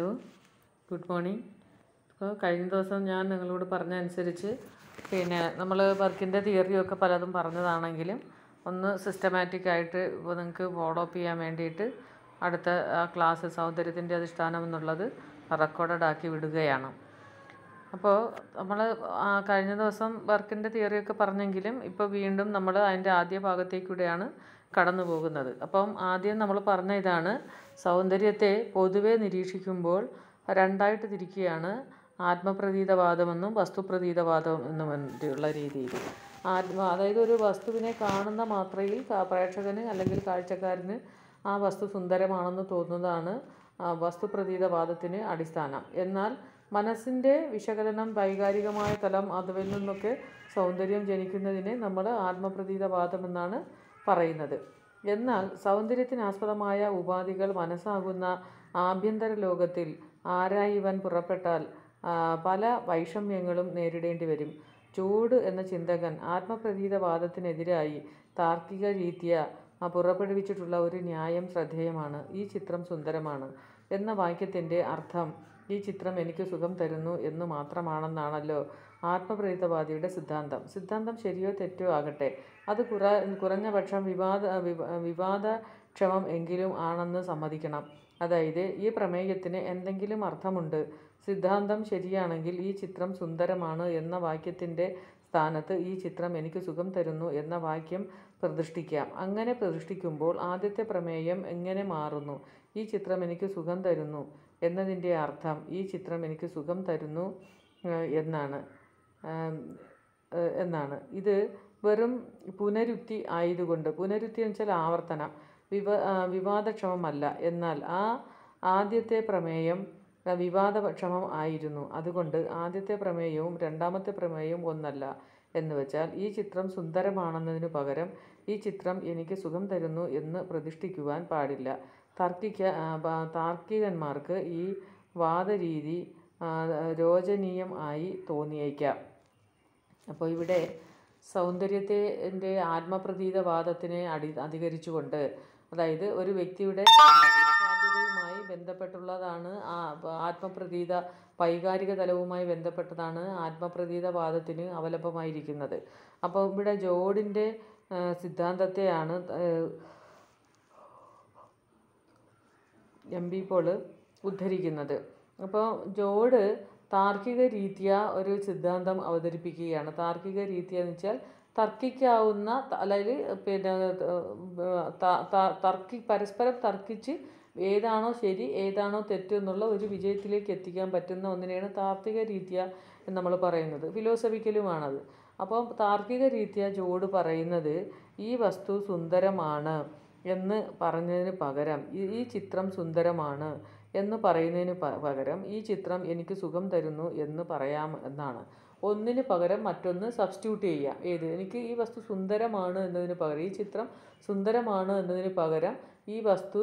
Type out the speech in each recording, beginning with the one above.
hello good morning ഇപ്പോൾ കഴിഞ്ഞ ദിവസം ഞാൻ നിങ്ങളോട് പറഞ്ഞ അനുസരിച്ച് പിന്നെ നമ്മൾ വർക്കിൻ്റെ തിയറിയൊക്കെ പലതും പറഞ്ഞതാണെങ്കിലും ഒന്ന് സിസ്റ്റമാറ്റിക് ആയിട്ട് ഇപ്പോൾ നിങ്ങൾക്ക് ഫോളോ അപ്പ് ചെയ്യാൻ വേണ്ടിയിട്ട് അടുത്ത ക്ലാസ് സൗന്ദര്യത്തിൻ്റെ അധിഷ്ഠാനം എന്നുള്ളത് റെക്കോർഡഡ് ആക്കി വിടുകയാണ് അപ്പോൾ നമ്മൾ കഴിഞ്ഞ ദിവസം വർക്കിൻ്റെ തിയറിയൊക്കെ പറഞ്ഞെങ്കിലും ഇപ്പോൾ വീണ്ടും നമ്മൾ അതിൻ്റെ ആദ്യ ഭാഗത്തേക്കൂടെയാണ് കടന്നു പോകുന്നത് അപ്പം ആദ്യം നമ്മൾ പറഞ്ഞ ഇതാണ് സൗന്ദര്യത്തെ പൊതുവെ നിരീക്ഷിക്കുമ്പോൾ രണ്ടായിട്ട് തിരിക്കുകയാണ് ആത്മപ്രതീതവാദമെന്നും വസ്തുപ്രതീതവാദം എന്നും ഉള്ള രീതിയിൽ ആത്മ അതായത് ഒരു വസ്തുവിനെ കാണുന്ന മാത്രയിൽ പ്രേക്ഷകന് അല്ലെങ്കിൽ കാഴ്ചക്കാരന് ആ വസ്തു സുന്ദരമാണെന്ന് തോന്നുന്നതാണ് വസ്തുപ്രതീതവാദത്തിന് അടിസ്ഥാനം എന്നാൽ മനസ്സിൻ്റെ വിശകലനം വൈകാരികമായ തലം അതിൽ നിന്നൊക്കെ സൗന്ദര്യം ജനിക്കുന്നതിനെ നമ്മൾ ആത്മപ്രതീതവാദമെന്നാണ് പറയുന്നത് എന്നാൽ സൗന്ദര്യത്തിനാസ്പദമായ ഉപാധികൾ മനസ്സാകുന്ന ആഭ്യന്തര ലോകത്തിൽ ആരായിവൻ പുറപ്പെട്ടാൽ പല വൈഷമ്യങ്ങളും നേരിടേണ്ടി വരും ചൂട് എന്ന ചിന്തകൻ ആത്മപ്രതീതവാദത്തിനെതിരായി താർക്കിക രീതിയ പുറപ്പെടുവിച്ചിട്ടുള്ള ഒരു ന്യായം ശ്രദ്ധേയമാണ് ഈ ചിത്രം സുന്ദരമാണ് എന്ന വാക്യത്തിൻ്റെ അർത്ഥം ഈ ചിത്രം എനിക്ക് സുഖം തരുന്നു എന്ന് മാത്രമാണെന്നാണല്ലോ ആത്മപ്രീതവാദിയുടെ സിദ്ധാന്തം സിദ്ധാന്തം ശരിയോ തെറ്റോ ആകട്ടെ അത് കുറ കുറഞ്ഞ പക്ഷം വിവാദ വിവാദക്ഷമം എങ്കിലും ആണെന്ന് സമ്മതിക്കണം അതായത് ഈ പ്രമേയത്തിന് എന്തെങ്കിലും അർത്ഥമുണ്ട് സിദ്ധാന്തം ശരിയാണെങ്കിൽ ഈ ചിത്രം സുന്ദരമാണ് എന്ന വാക്യത്തിൻ്റെ സ്ഥാനത്ത് ഈ ചിത്രം എനിക്ക് സുഖം തരുന്നു എന്ന വാക്യം പ്രതിഷ്ഠിക്കാം അങ്ങനെ പ്രതിഷ്ഠിക്കുമ്പോൾ ആദ്യത്തെ പ്രമേയം എങ്ങനെ മാറുന്നു ഈ ചിത്രം എനിക്ക് സുഖം തരുന്നു എന്നതിൻ്റെ അർത്ഥം ഈ ചിത്രം എനിക്ക് സുഖം തരുന്നു എന്നാണ് എന്നാണ് ഇത് വെറും പുനരുത്തി ആയതുകൊണ്ട് പുനരുത്തി എന്ന് വെച്ചാൽ ആവർത്തനം വിവ വിവാദക്ഷമമല്ല എന്നാൽ ആ ആദ്യത്തെ പ്രമേയം വിവാദക്ഷമം ആയിരുന്നു അതുകൊണ്ട് ആദ്യത്തെ പ്രമേയവും രണ്ടാമത്തെ പ്രമേയവും ഒന്നല്ല എന്ന് വെച്ചാൽ ഈ ചിത്രം സുന്ദരമാണെന്നതിനു പകരം ഈ ചിത്രം എനിക്ക് സുഖം തരുന്നു എന്ന് പ്രതിഷ്ഠിക്കുവാൻ പാടില്ല തർക്കിക്ക താർക്കികന്മാർക്ക് ഈ വാദരീതി രോചനീയം ആയി തോന്നിയേക്കാം അപ്പോൾ ഇവിടെ സൗന്ദര്യത്തിൻ്റെ ആത്മപ്രതീതവാദത്തിനെ അടി അധികരിച്ചുകൊണ്ട് അതായത് ഒരു വ്യക്തിയുടെ സാധ്യതയുമായി ബന്ധപ്പെട്ടുള്ളതാണ് ആത്മപ്രതീത വൈകാരിക തലവുമായി ബന്ധപ്പെട്ടതാണ് ആത്മപ്രതീതവാദത്തിന് അവലംബമായിരിക്കുന്നത് അപ്പോൾ ഇവിടെ ജോഡിൻ്റെ സിദ്ധാന്തത്തെയാണ് എം ബി പോൾ ഉദ്ധരിക്കുന്നത് അപ്പോൾ ജോഡ് താർക്കിക രീതിയ ഒരു സിദ്ധാന്തം അവതരിപ്പിക്കുകയാണ് താർക്കിക രീതിയ എന്ന് വെച്ചാൽ തർക്കിക്കാവുന്ന അതായത് പിന്നെ തർക്കി പരസ്പരം തർക്കിച്ച് ഏതാണോ ശരി ഏതാണോ തെറ്റ് എന്നുള്ള ഒരു വിജയത്തിലേക്ക് എത്തിക്കാൻ പറ്റുന്ന ഒന്നിനെയാണ് താർക്കിക രീതിയ എന്ന് നമ്മൾ പറയുന്നത് ഫിലോസഫിക്കലുമാണത് അപ്പോൾ താർക്കിക രീതിയ ജോഡ് പറയുന്നത് ഈ വസ്തു സുന്ദരമാണ് എന്ന് പറഞ്ഞതിന് പകരം ഈ ചിത്രം സുന്ദരമാണ് എന്ന് പറയുന്നതിന് പകരം ഈ ചിത്രം എനിക്ക് സുഖം തരുന്നു എന്ന് പറയാം എന്നാണ് ഒന്നിന് പകരം മറ്റൊന്ന് സബ്സ്റ്റിറ്റ്യൂട്ട് ചെയ്യുക ഏത് എനിക്ക് ഈ വസ്തു സുന്ദരമാണ് എന്നതിന് പകരം ഈ ചിത്രം സുന്ദരമാണ് എന്നതിന് പകരം ഈ വസ്തു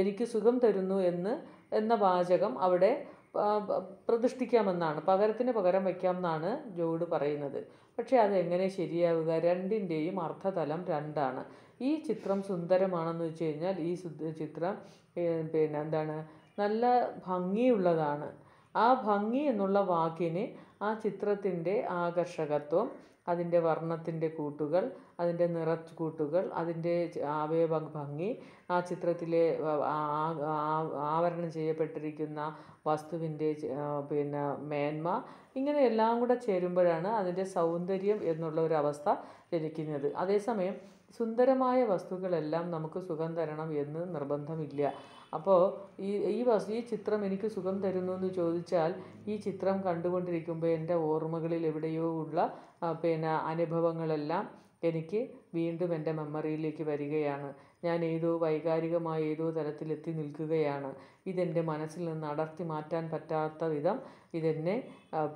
എനിക്ക് സുഖം തരുന്നു എന്ന് എന്ന വാചകം അവിടെ പ്രതിഷ്ഠിക്കാമെന്നാണ് പകരത്തിന് പകരം എന്നാണ് ജോഡ് പറയുന്നത് പക്ഷേ അതെങ്ങനെ ശരിയാവുക രണ്ടിൻ്റെയും അർത്ഥതലം രണ്ടാണ് ഈ ചിത്രം സുന്ദരമാണെന്ന് വെച്ച് കഴിഞ്ഞാൽ ഈ ചിത്രം പിന്നെ എന്താണ് നല്ല ഭംഗിയുള്ളതാണ് ആ ഭംഗി എന്നുള്ള വാക്കിന് ആ ചിത്രത്തിൻ്റെ ആകർഷകത്വം അതിൻ്റെ വർണ്ണത്തിൻ്റെ കൂട്ടുകൾ അതിൻ്റെ നിറക്കൂട്ടുകൾ അതിൻ്റെ അവയവ ഭംഗി ആ ചിത്രത്തിലെ ആവരണം ചെയ്യപ്പെട്ടിരിക്കുന്ന വസ്തുവിൻ്റെ പിന്നെ മേന്മ ഇങ്ങനെ എല്ലാം കൂടെ ചേരുമ്പോഴാണ് അതിൻ്റെ സൗന്ദര്യം എന്നുള്ള ഒരു അവസ്ഥ ജനിക്കുന്നത് അതേസമയം സുന്ദരമായ വസ്തുക്കളെല്ലാം നമുക്ക് സുഖം തരണം എന്ന് നിർബന്ധമില്ല അപ്പോൾ ഈ ഈ വസ് ഈ ചിത്രം എനിക്ക് സുഖം തരുന്നു എന്ന് ചോദിച്ചാൽ ഈ ചിത്രം കണ്ടുകൊണ്ടിരിക്കുമ്പോൾ എൻ്റെ ഓർമ്മകളിൽ എവിടെയോ ഉള്ള പിന്നെ അനുഭവങ്ങളെല്ലാം എനിക്ക് വീണ്ടും എൻ്റെ മെമ്മറിയിലേക്ക് വരികയാണ് ഞാൻ ഏതോ വൈകാരികമായ ഏതോ തരത്തിൽ എത്തി നിൽക്കുകയാണ് ഇതെൻ്റെ മനസ്സിൽ നിന്ന് അടർത്തി മാറ്റാൻ പറ്റാത്ത വിധം ഇതെന്നെ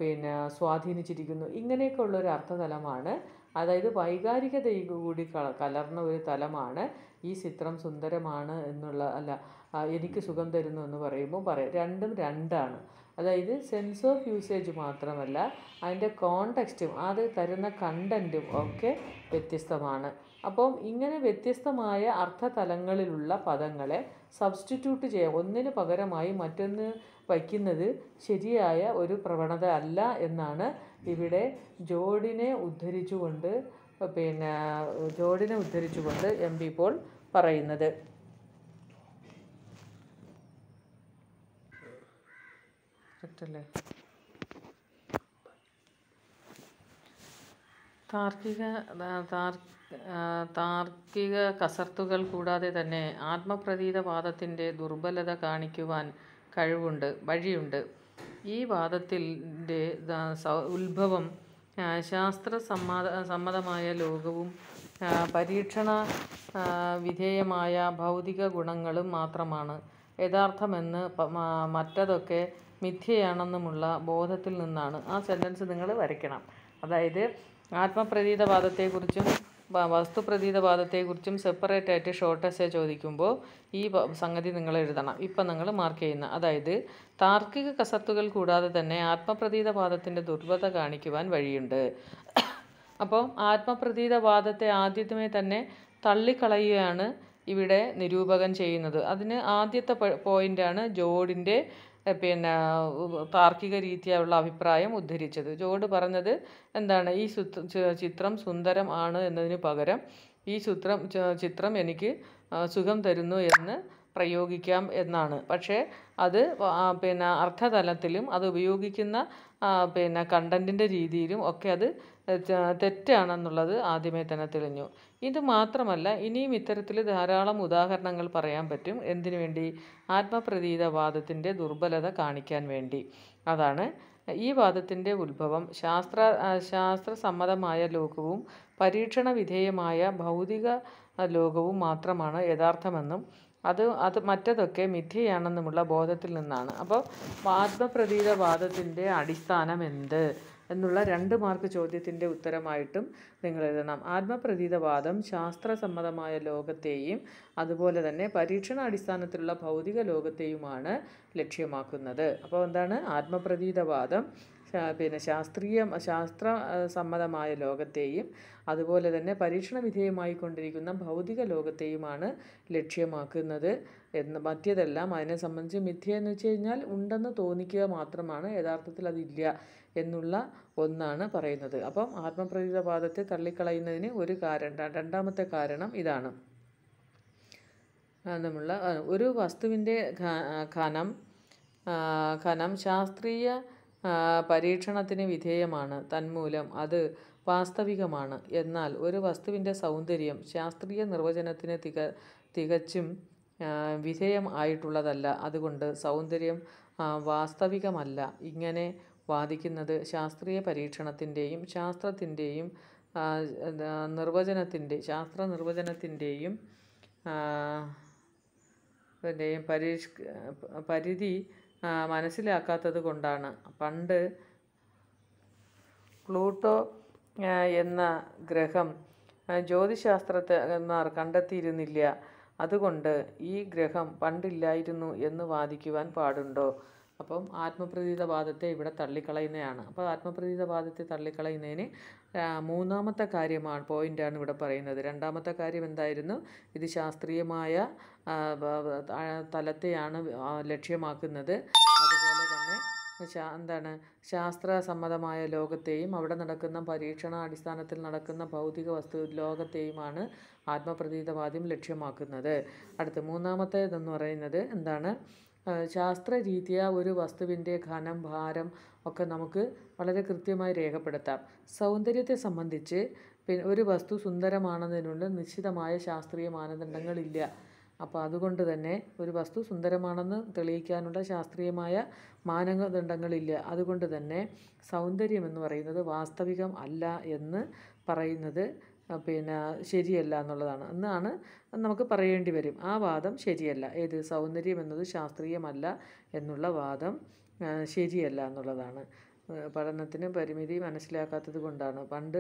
പിന്നെ സ്വാധീനിച്ചിരിക്കുന്നു ഇങ്ങനെയൊക്കെ ഉള്ളൊരു അർത്ഥതലമാണ് അതായത് വൈകാരികതയും കൂടി കലർന്ന ഒരു തലമാണ് ഈ ചിത്രം സുന്ദരമാണ് എന്നുള്ള അല്ല എനിക്ക് സുഖം തരുന്നു എന്ന് പറയുമ്പോൾ പറയാം രണ്ടും രണ്ടാണ് അതായത് സെൻസ് ഓഫ് യൂസേജ് മാത്രമല്ല അതിൻ്റെ കോണ്ടെക്സ്റ്റും അത് തരുന്ന കണ്ടൻറ്റും ഒക്കെ വ്യത്യസ്തമാണ് അപ്പം ഇങ്ങനെ വ്യത്യസ്തമായ അർത്ഥതലങ്ങളിലുള്ള പദങ്ങളെ സബ്സ്റ്റിറ്റ്യൂട്ട് ചെയ്യാം ഒന്നിന് പകരമായി മറ്റൊന്ന് വയ്ക്കുന്നത് ശരിയായ ഒരു പ്രവണത അല്ല എന്നാണ് ഇവിടെ ജോഡിനെ ഉദ്ധരിച്ചുകൊണ്ട് പിന്നെ ജോഡിനെ ഉദ്ധരിച്ചുകൊണ്ട് എം പി പോൾ പറയുന്നത് കറക്റ്റല്ലേ താർക്കിക താർക്കിക കസർത്തുകൾ കൂടാതെ തന്നെ വാദത്തിൻ്റെ ദുർബലത കാണിക്കുവാൻ കഴിവുണ്ട് വഴിയുണ്ട് ഈ വാദത്തിൻ്റെ ഉത്ഭവം ശാസ്ത്ര സമ്മത സമ്മതമായ ലോകവും പരീക്ഷണ വിധേയമായ ഭൗതിക ഗുണങ്ങളും മാത്രമാണ് യഥാർത്ഥമെന്ന് മറ്റതൊക്കെ മിഥ്യയാണെന്നുമുള്ള ബോധത്തിൽ നിന്നാണ് ആ സെൻറ്റൻസ് നിങ്ങൾ വരയ്ക്കണം അതായത് ആത്മപ്രതീതവാദത്തെക്കുറിച്ചും വസ്തുപ്രതീതവാദത്തെക്കുറിച്ചും സെപ്പറേറ്റ് ആയിട്ട് ഷോർട്ട് എസ്സേ ചോദിക്കുമ്പോൾ ഈ സംഗതി നിങ്ങൾ എഴുതണം ഇപ്പം നിങ്ങൾ മാർക്ക് ചെയ്യുന്ന അതായത് താർക്കിക കസത്തുകൾ കൂടാതെ തന്നെ ആത്മപ്രതീതവാദത്തിൻ്റെ ദുർബലത കാണിക്കുവാൻ വഴിയുണ്ട് അപ്പോൾ ആത്മപ്രതീതവാദത്തെ ആദ്യമേ തന്നെ തള്ളിക്കളയുകയാണ് ഇവിടെ നിരൂപകൻ ചെയ്യുന്നത് അതിന് ആദ്യത്തെ പോയിന്റാണ് ജോഡിൻ്റെ പിന്നെ താർക്കിക രീതിയായുള്ള അഭിപ്രായം ഉദ്ധരിച്ചത് ജോഡ് പറഞ്ഞത് എന്താണ് ഈ ചിത്രം സുന്ദരം ആണ് എന്നതിന് പകരം ഈ ചിത്രം ചിത്രം എനിക്ക് സുഖം തരുന്നു എന്ന് പ്രയോഗിക്കാം എന്നാണ് പക്ഷേ അത് പിന്നെ അർത്ഥതലത്തിലും അത് ഉപയോഗിക്കുന്ന പിന്നെ കണ്ടൻറ്റിൻ്റെ രീതിയിലും ഒക്കെ അത് തെറ്റാണെന്നുള്ളത് ആദ്യമേ തന്നെ തെളിഞ്ഞു ഇത് മാത്രമല്ല ഇനിയും ഇത്തരത്തിൽ ധാരാളം ഉദാഹരണങ്ങൾ പറയാൻ പറ്റും എന്തിനു വേണ്ടി ആത്മപ്രതീതവാദത്തിൻ്റെ ദുർബലത കാണിക്കാൻ വേണ്ടി അതാണ് ഈ വാദത്തിൻ്റെ ഉത്ഭവം ശാസ്ത്ര ശാസ്ത്രസമ്മതമായ ലോകവും പരീക്ഷണ വിധേയമായ ഭൗതിക ലോകവും മാത്രമാണ് യഥാർത്ഥമെന്നും അത് അത് മറ്റതൊക്കെ മിഥ്യയാണെന്നുമുള്ള ബോധത്തിൽ നിന്നാണ് അപ്പോൾ ആത്മപ്രതീതവാദത്തിൻ്റെ അടിസ്ഥാനം എന്ത് എന്നുള്ള രണ്ട് മാർക്ക് ചോദ്യത്തിൻ്റെ ഉത്തരമായിട്ടും നിങ്ങൾ എഴുതണം ആത്മപ്രതീതവാദം ശാസ്ത്രസമ്മതമായ ലോകത്തെയും അതുപോലെ തന്നെ പരീക്ഷണാടിസ്ഥാനത്തിലുള്ള ഭൗതിക ലോകത്തെയുമാണ് ലക്ഷ്യമാക്കുന്നത് അപ്പോൾ എന്താണ് ആത്മപ്രതീതവാദം പിന്നെ ശാസ്ത്രീയ ശാസ്ത്ര സമ്മതമായ ലോകത്തെയും അതുപോലെ തന്നെ പരീക്ഷണ വിധേയമായി കൊണ്ടിരിക്കുന്ന ഭൗതിക ലോകത്തെയുമാണ് ലക്ഷ്യമാക്കുന്നത് എന്ന് മറ്റേതെല്ലാം അതിനെ സംബന്ധിച്ച് മിഥ്യയെന്ന് വെച്ച് കഴിഞ്ഞാൽ ഉണ്ടെന്ന് തോന്നിക്കുക മാത്രമാണ് യഥാർത്ഥത്തിൽ അതില്ല എന്നുള്ള ഒന്നാണ് പറയുന്നത് അപ്പം ആത്മപ്രതീതവാദത്തെ തള്ളിക്കളയുന്നതിന് ഒരു കാരണം രണ്ടാമത്തെ കാരണം ഇതാണ് നമ്മളുടെ ഒരു വസ്തുവിൻ്റെ ഖനം ഖനം ശാസ്ത്രീയ പരീക്ഷണത്തിന് വിധേയമാണ് തന്മൂലം അത് വാസ്തവികമാണ് എന്നാൽ ഒരു വസ്തുവിൻ്റെ സൗന്ദര്യം ശാസ്ത്രീയ നിർവചനത്തിന് തിക തികച്ചും വിധേയം ആയിട്ടുള്ളതല്ല അതുകൊണ്ട് സൗന്ദര്യം വാസ്തവികമല്ല ഇങ്ങനെ വാദിക്കുന്നത് ശാസ്ത്രീയ പരീക്ഷണത്തിൻ്റെയും ശാസ്ത്രത്തിൻ്റെയും നിർവചനത്തിൻ്റെ ശാസ്ത്ര നിർവചനത്തിൻ്റെയും പരിഷ് പരിധി മനസ്സിലാക്കാത്തത് കൊണ്ടാണ് പണ്ട് പ്ലൂട്ടോ എന്ന ഗ്രഹം ജ്യോതിശാസ്ത്രജ്ഞന്മാർ കണ്ടെത്തിയിരുന്നില്ല അതുകൊണ്ട് ഈ ഗ്രഹം പണ്ടില്ലായിരുന്നു എന്ന് വാദിക്കുവാൻ പാടുണ്ടോ അപ്പം ആത്മപ്രതീതവാദത്തെ ഇവിടെ തള്ളിക്കളയുന്നതാണ് അപ്പോൾ ആത്മപ്രതീതവാദത്തെ തള്ളിക്കളയുന്നതിന് മൂന്നാമത്തെ കാര്യമാണ് പോയിൻ്റാണ് ഇവിടെ പറയുന്നത് രണ്ടാമത്തെ കാര്യം എന്തായിരുന്നു ഇത് ശാസ്ത്രീയമായ തലത്തെയാണ് ലക്ഷ്യമാക്കുന്നത് അതുപോലെ തന്നെ എന്താണ് ശാസ്ത്രസമ്മതമായ ലോകത്തെയും അവിടെ നടക്കുന്ന പരീക്ഷണ അടിസ്ഥാനത്തിൽ നടക്കുന്ന ഭൗതിക വസ്തു ലോകത്തെയുമാണ് ആത്മപ്രതീതവാദ്യം ലക്ഷ്യമാക്കുന്നത് അടുത്ത മൂന്നാമത്തേതെന്ന് പറയുന്നത് എന്താണ് രീതിയ ഒരു വസ്തുവിൻ്റെ ഘനം ഭാരം ഒക്കെ നമുക്ക് വളരെ കൃത്യമായി രേഖപ്പെടുത്താം സൗന്ദര്യത്തെ സംബന്ധിച്ച് പിന്നെ ഒരു വസ്തു സുന്ദരമാണെന്നതിനുള്ള നിശ്ചിതമായ ശാസ്ത്രീയ മാനദണ്ഡങ്ങളില്ല അപ്പോൾ അതുകൊണ്ട് തന്നെ ഒരു വസ്തു സുന്ദരമാണെന്ന് തെളിയിക്കാനുള്ള ശാസ്ത്രീയമായ മാനദണ്ഡങ്ങളില്ല അതുകൊണ്ട് തന്നെ സൗന്ദര്യം എന്ന് പറയുന്നത് വാസ്തവികം അല്ല എന്ന് പറയുന്നത് പിന്നെ ശരിയല്ല എന്നുള്ളതാണ് എന്നാണ് നമുക്ക് പറയേണ്ടി വരും ആ വാദം ശരിയല്ല ഏത് സൗന്ദര്യം എന്നത് ശാസ്ത്രീയമല്ല എന്നുള്ള വാദം ശരിയല്ല എന്നുള്ളതാണ് പഠനത്തിന് പരിമിതി മനസ്സിലാക്കാത്തത് കൊണ്ടാണ് പണ്ട്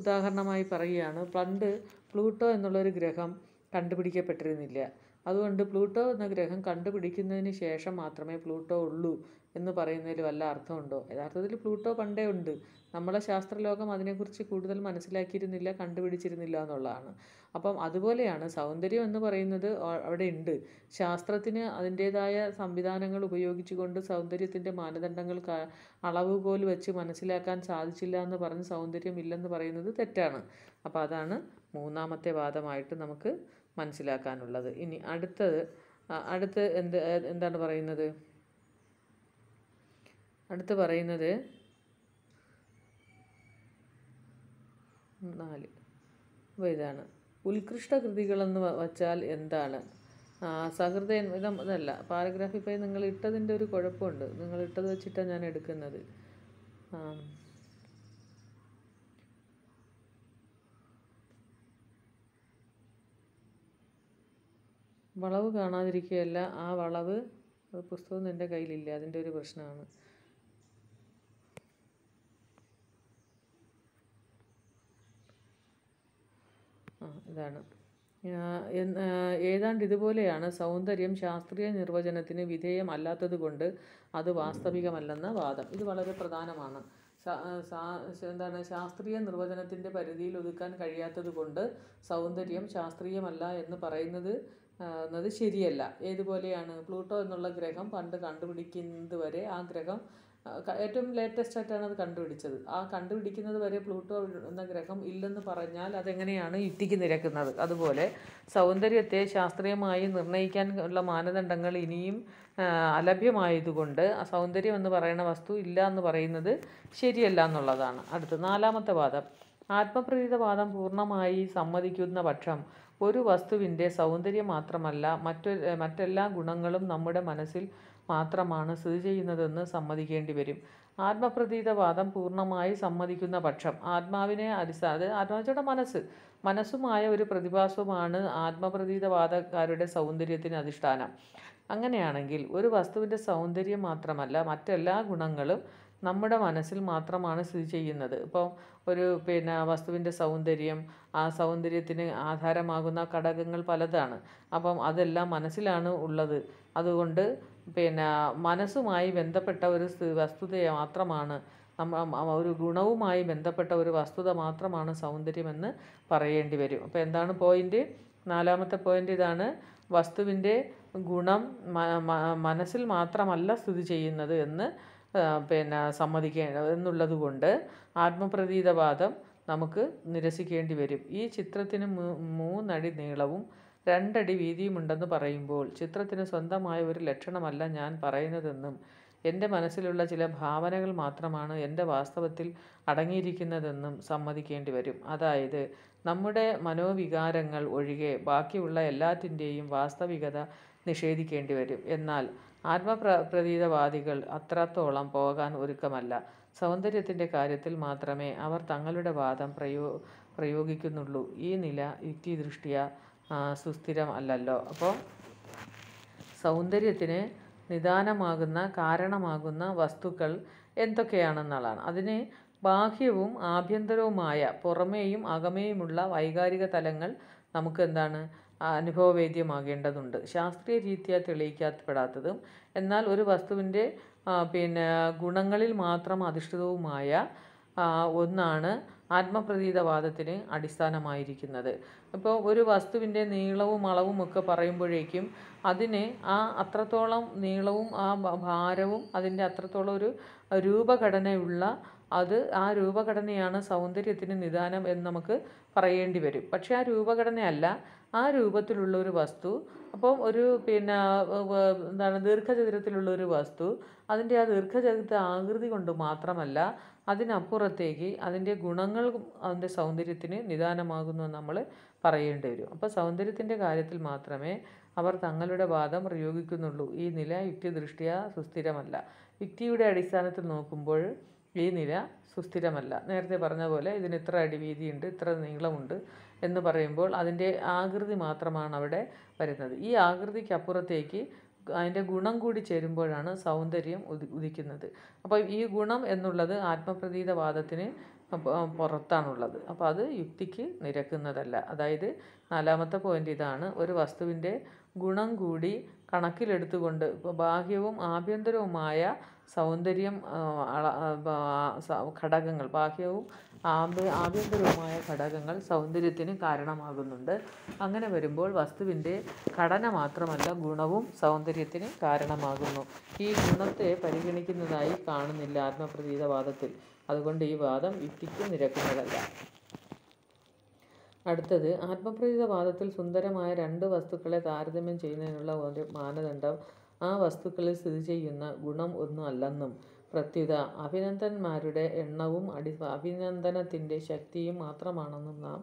ഉദാഹരണമായി പറയുകയാണ് പണ്ട് പ്ലൂട്ടോ എന്നുള്ളൊരു ഗ്രഹം കണ്ടുപിടിക്കപ്പെട്ടിരുന്നില്ല അതുകൊണ്ട് പ്ലൂട്ടോ എന്ന ഗ്രഹം കണ്ടുപിടിക്കുന്നതിന് ശേഷം മാത്രമേ പ്ലൂട്ടോ ഉള്ളൂ എന്ന് പറയുന്നതിൽ വല്ല അർത്ഥമുണ്ടോ യഥാർത്ഥത്തിൽ പ്ലൂട്ടോ പണ്ടേ ഉണ്ട് നമ്മളെ ശാസ്ത്രലോകം അതിനെക്കുറിച്ച് കൂടുതൽ മനസ്സിലാക്കിയിരുന്നില്ല കണ്ടുപിടിച്ചിരുന്നില്ല എന്നുള്ളതാണ് അപ്പം അതുപോലെയാണ് സൗന്ദര്യം എന്ന് പറയുന്നത് അവിടെ ഉണ്ട് ശാസ്ത്രത്തിന് അതിൻ്റെതായ സംവിധാനങ്ങൾ ഉപയോഗിച്ചുകൊണ്ട് സൗന്ദര്യത്തിൻ്റെ മാനദണ്ഡങ്ങൾ അളവുകോൽ വെച്ച് മനസ്സിലാക്കാൻ സാധിച്ചില്ല എന്ന് പറഞ്ഞ് സൗന്ദര്യം ഇല്ലെന്ന് പറയുന്നത് തെറ്റാണ് അപ്പോൾ അതാണ് മൂന്നാമത്തെ വാദമായിട്ട് നമുക്ക് മനസ്സിലാക്കാനുള്ളത് ഇനി അടുത്തത് അടുത്ത് എന്ത് എന്താണ് പറയുന്നത് അടുത്ത് പറയുന്നത് നാല് ഇതാണ് ഉത്കൃഷ്ട കൃതികളെന്ന് വച്ചാൽ എന്താണ് സഹൃദയൻ ഇതം ഇതല്ല പാരഗ്രാഫിൽ പോയി നിങ്ങൾ ഇട്ടതിൻ്റെ ഒരു കുഴപ്പമുണ്ട് നിങ്ങൾ ഇട്ടത് വെച്ചിട്ടാണ് ഞാൻ എടുക്കുന്നത് വളവ് കാണാതിരിക്കുകയല്ല ആ വളവ് പുസ്തകം എൻ്റെ കയ്യിലില്ല അതിൻ്റെ ഒരു പ്രശ്നമാണ് ആ ഇതാണ് ഏതാണ്ട് ഇതുപോലെയാണ് സൗന്ദര്യം ശാസ്ത്രീയ നിർവചനത്തിന് വിധേയമല്ലാത്തതുകൊണ്ട് അത് വാസ്തവികമല്ലെന്ന വാദം ഇത് വളരെ പ്രധാനമാണ് എന്താണ് ശാസ്ത്രീയ നിർവചനത്തിൻ്റെ പരിധിയിൽ ഒതുക്കാൻ കഴിയാത്തതുകൊണ്ട് സൗന്ദര്യം ശാസ്ത്രീയമല്ല എന്ന് പറയുന്നത് എന്നത് ശരിയല്ല ഏതുപോലെയാണ് പ്ലൂട്ടോ എന്നുള്ള ഗ്രഹം പണ്ട് കണ്ടുപിടിക്കുന്നത് വരെ ആ ഗ്രഹം ഏറ്റവും ലേറ്റസ്റ്റ് ആയിട്ടാണ് അത് കണ്ടുപിടിച്ചത് ആ കണ്ടുപിടിക്കുന്നത് വരെ പ്ലൂട്ടോ എന്ന ഗ്രഹം ഇല്ലെന്ന് പറഞ്ഞാൽ അതെങ്ങനെയാണ് ഇട്ടിക്ക് നിരക്കുന്നത് അതുപോലെ സൗന്ദര്യത്തെ ശാസ്ത്രീയമായി നിർണ്ണയിക്കാൻ ഉള്ള മാനദണ്ഡങ്ങൾ ഇനിയും അലഭ്യമായതുകൊണ്ട് സൗന്ദര്യം എന്ന് പറയുന്ന വസ്തു ഇല്ല എന്ന് പറയുന്നത് ശരിയല്ല എന്നുള്ളതാണ് അടുത്ത് നാലാമത്തെ വാദം ആത്മപ്രീതവാദം പൂർണ്ണമായി സമ്മതിക്കുന്ന പക്ഷം ഒരു വസ്തുവിൻ്റെ സൗന്ദര്യം മാത്രമല്ല മറ്റൊരു മറ്റെല്ലാ ഗുണങ്ങളും നമ്മുടെ മനസ്സിൽ മാത്രമാണ് സ്ഥിതി ചെയ്യുന്നതെന്ന് സമ്മതിക്കേണ്ടി വരും ആത്മപ്രതീതവാദം പൂർണ്ണമായി സമ്മതിക്കുന്ന പക്ഷം ആത്മാവിനെ അടിസ്ഥാന അത് മനസ്സ് മനസ്സുമായ ഒരു പ്രതിഭാസമാണ് ആത്മപ്രതീതവാദക്കാരുടെ സൗന്ദര്യത്തിന് അധിഷ്ഠാനം അങ്ങനെയാണെങ്കിൽ ഒരു വസ്തുവിൻ്റെ സൗന്ദര്യം മാത്രമല്ല മറ്റെല്ലാ ഗുണങ്ങളും നമ്മുടെ മനസ്സിൽ മാത്രമാണ് സ്ഥിതി ചെയ്യുന്നത് ഇപ്പോൾ ഒരു പിന്നെ വസ്തുവിൻ്റെ സൗന്ദര്യം ആ സൗന്ദര്യത്തിന് ആധാരമാകുന്ന ഘടകങ്ങൾ പലതാണ് അപ്പം അതെല്ലാം മനസ്സിലാണ് ഉള്ളത് അതുകൊണ്ട് പിന്നെ മനസ്സുമായി ബന്ധപ്പെട്ട ഒരു വസ്തുത മാത്രമാണ് നമ്മ ഒരു ഗുണവുമായി ബന്ധപ്പെട്ട ഒരു വസ്തുത മാത്രമാണ് സൗന്ദര്യമെന്ന് പറയേണ്ടി വരും അപ്പോൾ എന്താണ് പോയിൻ്റ് നാലാമത്തെ പോയിൻ്റ് ഇതാണ് വസ്തുവിൻ്റെ ഗുണം മനസ്സിൽ മാത്രമല്ല സ്ഥിതി ചെയ്യുന്നത് എന്ന് പിന്നെ സമ്മതിക്കേ എന്നുള്ളത് കൊണ്ട് ആത്മപ്രതീതവാദം നമുക്ക് നിരസിക്കേണ്ടി വരും ഈ ചിത്രത്തിന് മൂന്നടി നീളവും രണ്ടടി വീതിയുമുണ്ടെന്ന് പറയുമ്പോൾ ചിത്രത്തിന് സ്വന്തമായ ഒരു ലക്ഷണമല്ല ഞാൻ പറയുന്നതെന്നും എൻ്റെ മനസ്സിലുള്ള ചില ഭാവനകൾ മാത്രമാണ് എൻ്റെ വാസ്തവത്തിൽ അടങ്ങിയിരിക്കുന്നതെന്നും സമ്മതിക്കേണ്ടി വരും അതായത് നമ്മുടെ മനോവികാരങ്ങൾ ഒഴികെ ബാക്കിയുള്ള എല്ലാറ്റിൻ്റെയും വാസ്തവികത നിഷേധിക്കേണ്ടി വരും എന്നാൽ പ്രതീതവാദികൾ അത്രത്തോളം പോകാൻ ഒരുക്കമല്ല സൗന്ദര്യത്തിൻ്റെ കാര്യത്തിൽ മാത്രമേ അവർ തങ്ങളുടെ വാദം പ്രയോ പ്രയോഗിക്കുന്നുള്ളൂ ഈ നില യുക്തിദൃഷ്ടിയ സുസ്ഥിരം അല്ലല്ലോ അപ്പോൾ സൗന്ദര്യത്തിന് നിദാനമാകുന്ന കാരണമാകുന്ന വസ്തുക്കൾ എന്തൊക്കെയാണെന്നുള്ളതാണ് അതിന് ബാഹ്യവും ആഭ്യന്തരവുമായ പുറമേയും അകമേയുമുള്ള വൈകാരിക തലങ്ങൾ നമുക്ക് എന്താണ് അനുഭവവേദ്യമാകേണ്ടതുണ്ട് ശാസ്ത്രീയ രീതിയാ തെളിയിക്കപ്പെടാത്തതും എന്നാൽ ഒരു വസ്തുവിൻ്റെ പിന്നെ ഗുണങ്ങളിൽ മാത്രം അധിഷ്ഠിതവുമായ ഒന്നാണ് ആത്മപ്രതീതവാദത്തിന് അടിസ്ഥാനമായിരിക്കുന്നത് ഇപ്പോൾ ഒരു വസ്തുവിൻ്റെ നീളവും അളവും ഒക്കെ പറയുമ്പോഴേക്കും അതിന് ആ അത്രത്തോളം നീളവും ആ ഭാരവും അതിൻ്റെ അത്രത്തോളം ഒരു രൂപഘടനയുള്ള അത് ആ രൂപഘടനയാണ് സൗന്ദര്യത്തിന് നിദാനം എന്ന് നമുക്ക് പറയേണ്ടി വരും പക്ഷേ ആ രൂപഘടനയല്ല ആ രൂപത്തിലുള്ള ഒരു വസ്തു അപ്പം ഒരു പിന്നെ എന്താണ് ദീർഘചതുരത്തിലുള്ള ഒരു വസ്തു അതിൻ്റെ ആ ദീർഘചതുരത്തെ ആകൃതി കൊണ്ട് മാത്രമല്ല അതിനപ്പുറത്തേക്ക് അതിൻ്റെ ഗുണങ്ങൾ അതിൻ്റെ സൗന്ദര്യത്തിന് നിദാനമാകുന്നു നമ്മൾ പറയേണ്ടി വരും അപ്പോൾ സൗന്ദര്യത്തിൻ്റെ കാര്യത്തിൽ മാത്രമേ അവർ തങ്ങളുടെ വാദം പ്രയോഗിക്കുന്നുള്ളൂ ഈ നില യുക്തി ദൃഷ്ടിയ സുസ്ഥിരമല്ല യുക്തിയുടെ അടിസ്ഥാനത്തിൽ നോക്കുമ്പോൾ ഈ നില സുസ്ഥിരമല്ല നേരത്തെ പറഞ്ഞ പോലെ ഇതിന് ഇത്ര അടി വീതിയുണ്ട് ഇത്ര നീളമുണ്ട് എന്ന് പറയുമ്പോൾ അതിൻ്റെ ആകൃതി മാത്രമാണ് അവിടെ വരുന്നത് ഈ ആകൃതിക്കപ്പുറത്തേക്ക് അതിൻ്റെ ഗുണം കൂടി ചേരുമ്പോഴാണ് സൗന്ദര്യം ഉദിക്കുന്നത് അപ്പോൾ ഈ ഗുണം എന്നുള്ളത് ആത്മപ്രതീതവാദത്തിന് പുറത്താണുള്ളത് അപ്പോൾ അത് യുക്തിക്ക് നിരക്കുന്നതല്ല അതായത് നാലാമത്തെ പോയിൻ്റ് ഇതാണ് ഒരു വസ്തുവിൻ്റെ ഗുണം കൂടി കണക്കിലെടുത്തുകൊണ്ട് ഇപ്പോൾ ബാഹ്യവും ആഭ്യന്തരവുമായ സൗന്ദര്യം ഘടകങ്ങൾ ബാഹ്യവും ആഭ്യന്തരവുമായ ഘടകങ്ങൾ സൗന്ദര്യത്തിന് കാരണമാകുന്നുണ്ട് അങ്ങനെ വരുമ്പോൾ വസ്തുവിൻ്റെ ഘടന മാത്രമല്ല ഗുണവും സൗന്ദര്യത്തിന് കാരണമാകുന്നു ഈ ഗുണത്തെ പരിഗണിക്കുന്നതായി കാണുന്നില്ല ആത്മപ്രതീതവാദത്തിൽ അതുകൊണ്ട് ഈ വാദം യുക്തിക്ക് നിരക്കുന്നതല്ല അടുത്തത് ആത്മപ്രതീതവാദത്തിൽ സുന്ദരമായ രണ്ട് വസ്തുക്കളെ താരതമ്യം ചെയ്യുന്നതിനുള്ള ഒരു മാനദണ്ഡം ആ വസ്തുക്കളിൽ സ്ഥിതി ചെയ്യുന്ന ഗുണം ഒന്നും അല്ലെന്നും പ്രത്യുത അഭിനന്ദന്മാരുടെ എണ്ണവും അടി അഭിനന്ദനത്തിൻ്റെ ശക്തിയും മാത്രമാണെന്നും നാം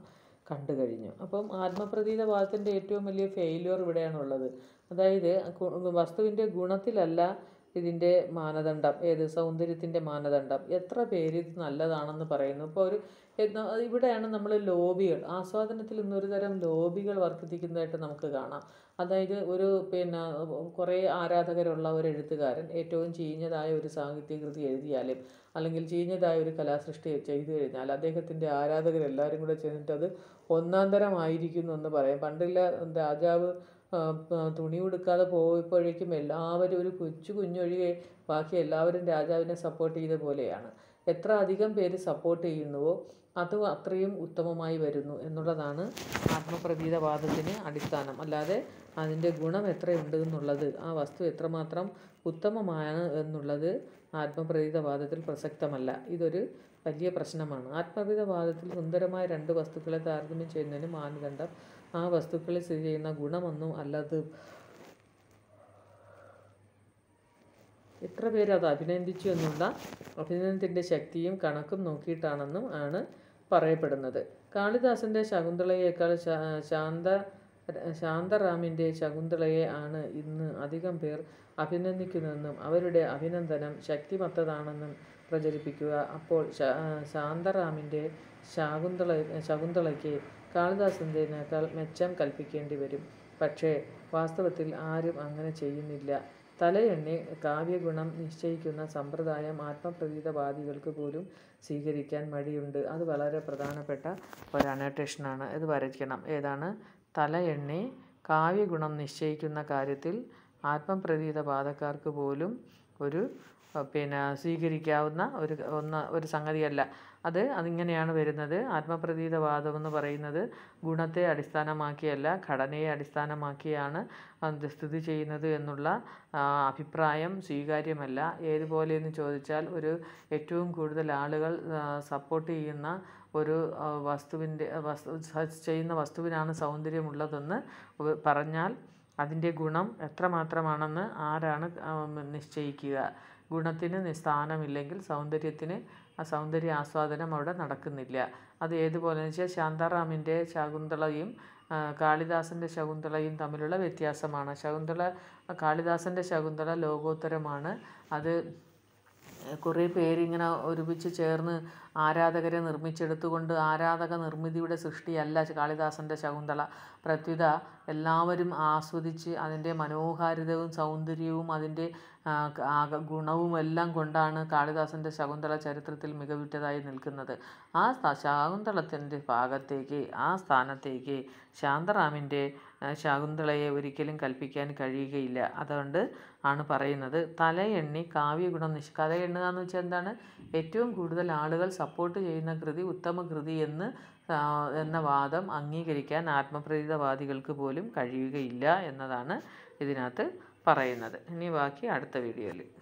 കണ്ടു കഴിഞ്ഞു അപ്പം ആത്മപ്രതീതവാദത്തിൻ്റെ ഏറ്റവും വലിയ ഫെയിലുവർ ഇവിടെയാണുള്ളത് അതായത് വസ്തുവിൻ്റെ ഗുണത്തിലല്ല ഇതിൻ്റെ മാനദണ്ഡം ഏത് സൗന്ദര്യത്തിൻ്റെ മാനദണ്ഡം എത്ര പേര് ഇത് നല്ലതാണെന്ന് പറയുന്നു ഇപ്പോൾ ഒരു ഇവിടെയാണ് നമ്മൾ ലോബികൾ ആസ്വാദനത്തിൽ ഇന്നൊരു തരം ലോബികൾ വർദ്ധിപ്പിക്കുന്നതായിട്ട് നമുക്ക് കാണാം അതായത് ഒരു പിന്നെ കുറേ ആരാധകരുള്ള ഒരു എഴുത്തുകാരൻ ഏറ്റവും ചീഞ്ഞതായ ഒരു സാഹിത്യകൃതി എഴുതിയാലും അല്ലെങ്കിൽ ചീഞ്ഞതായ ഒരു കലാസൃഷ്ടി ചെയ്തു കഴിഞ്ഞാൽ അദ്ദേഹത്തിൻ്റെ ആരാധകരെല്ലാവരും കൂടെ ചെന്നിട്ട് അത് ഒന്നാം തരമായിരിക്കുന്നു എന്ന് പറയും പണ്ടുള്ള രാജാവ് തുണി ഉടുക്കാതെ പോയപ്പോഴേക്കും എല്ലാവരും ഒരു കൊച്ചു കുഞ്ഞൊഴികെ ബാക്കി എല്ലാവരും രാജാവിനെ സപ്പോർട്ട് ചെയ്ത പോലെയാണ് എത്ര അധികം പേര് സപ്പോർട്ട് ചെയ്യുന്നുവോ അത് അത്രയും ഉത്തമമായി വരുന്നു എന്നുള്ളതാണ് ആത്മപ്രതീതവാദത്തിന് അടിസ്ഥാനം അല്ലാതെ അതിൻ്റെ ഗുണം എത്രയുണ്ട് എന്നുള്ളത് ആ വസ്തു എത്രമാത്രം ഉത്തമമാണ് എന്നുള്ളത് ആത്മപ്രതീതവാദത്തിൽ പ്രസക്തമല്ല ഇതൊരു വലിയ പ്രശ്നമാണ് ആത്മപ്രതീതവാദത്തിൽ സുന്ദരമായ രണ്ട് വസ്തുക്കളെ താരതമ്യം ചെയ്യുന്നതിന് മാനദണ്ഡം ആ വസ്തുക്കളിൽ സ്ഥിതി ചെയ്യുന്ന ഗുണമൊന്നും അല്ലത് എത്ര പേര് അത് അഭിനന്ദിച്ചു എന്നുള്ള അഭിനന്ദനത്തിൻ്റെ ശക്തിയും കണക്കും നോക്കിയിട്ടാണെന്നും ആണ് പറയപ്പെടുന്നത് കാളിദാസൻ്റെ ശകുന്തളയേക്കാൾ ശാന്ത ശാന്തറാമിൻ്റെ ശകുന്തളയെ ആണ് ഇന്ന് അധികം പേർ അഭിനന്ദിക്കുന്നതെന്നും അവരുടെ അഭിനന്ദനം ശക്തിമത്തതാണെന്നും പ്രചരിപ്പിക്കുക അപ്പോൾ ശാന്തറാമിൻ്റെ ശാകുന്തള ശകുന്തളയ്ക്ക് കാളിദാസന്റേതിനേക്കാൾ മെച്ചം കൽപ്പിക്കേണ്ടി വരും പക്ഷേ വാസ്തവത്തിൽ ആരും അങ്ങനെ ചെയ്യുന്നില്ല തലയെണ്ണി കാവ്യഗുണം നിശ്ചയിക്കുന്ന സമ്പ്രദായം ആത്മപ്രതീതവാദികൾക്ക് പോലും സ്വീകരിക്കാൻ മടിയുണ്ട് അത് വളരെ പ്രധാനപ്പെട്ട ഒരു അനോട്ടേഷനാണ് ഇത് വരയ്ക്കണം ഏതാണ് തലയെണ്ണി കാവ്യഗുണം നിശ്ചയിക്കുന്ന കാര്യത്തിൽ ആത്മപ്രതീതവാദക്കാർക്ക് പോലും ഒരു പിന്നെ സ്വീകരിക്കാവുന്ന ഒരു ഒന്ന് ഒരു സംഗതിയല്ല അത് അതിങ്ങനെയാണ് വരുന്നത് ആത്മപ്രതീതവാദം എന്ന് പറയുന്നത് ഗുണത്തെ അടിസ്ഥാനമാക്കിയല്ല ഘടനയെ അടിസ്ഥാനമാക്കിയാണ് സ്ഥിതി ചെയ്യുന്നത് എന്നുള്ള അഭിപ്രായം സ്വീകാര്യമല്ല ഏതുപോലെ എന്ന് ചോദിച്ചാൽ ഒരു ഏറ്റവും കൂടുതൽ ആളുകൾ സപ്പോർട്ട് ചെയ്യുന്ന ഒരു വസ്തുവിൻ്റെ വസ്തു ചെയ്യുന്ന വസ്തുവിനാണ് സൗന്ദര്യമുള്ളതെന്ന് പറഞ്ഞാൽ അതിൻ്റെ ഗുണം എത്രമാത്രമാണെന്ന് ആരാണ് നിശ്ചയിക്കുക ഗുണത്തിന് സ്ഥാനമില്ലെങ്കിൽ സൗന്ദര്യത്തിന് ആ സൗന്ദര്യ ആസ്വാദനം അവിടെ നടക്കുന്നില്ല അത് ഏതുപോലെയെന്ന് വെച്ചാൽ ശാന്താറാമിൻ്റെ ശകുന്തളയും കാളിദാസൻ്റെ ശകുന്തളയും തമ്മിലുള്ള വ്യത്യാസമാണ് ശകുന്തള കാളിദാസൻ്റെ ശകുന്തള ലോകോത്തരമാണ് അത് കുറേ പേരിങ്ങനെ ഒരുമിച്ച് ചേർന്ന് ആരാധകരെ നിർമ്മിച്ചെടുത്തുകൊണ്ട് ആരാധക നിർമ്മിതിയുടെ സൃഷ്ടിയല്ല കാളിദാസൻ്റെ ശകുന്തള പ്രത്യുത എല്ലാവരും ആസ്വദിച്ച് അതിൻ്റെ മനോഹാരിതവും സൗന്ദര്യവും അതിൻ്റെ ഗുണവും എല്ലാം കൊണ്ടാണ് കാളിദാസൻ്റെ ശകുന്തള ചരിത്രത്തിൽ മികവിറ്റതായി നിൽക്കുന്നത് ആ ശകുന്തളത്തിൻ്റെ ഭാഗത്തേക്ക് ആ സ്ഥാനത്തേക്ക് ശാന്തറാമിൻ്റെ ശകുന്തളയെ ഒരിക്കലും കൽപ്പിക്കാൻ കഴിയുകയില്ല അതുകൊണ്ട് ആണ് പറയുന്നത് തലയെണ്ണി കാവ്യഗുണം നിഷ് തലയെണ്ണുക എന്ന് വെച്ചാൽ എന്താണ് ഏറ്റവും കൂടുതൽ ആളുകൾ സപ്പോർട്ട് ചെയ്യുന്ന കൃതി ഉത്തമ കൃതി എന്ന് എന്ന വാദം അംഗീകരിക്കാൻ ആത്മപ്രീതവാദികൾക്ക് പോലും കഴിയുകയില്ല എന്നതാണ് ഇതിനകത്ത് പറയുന്നത് ഇനി ബാക്കി അടുത്ത വീഡിയോയിൽ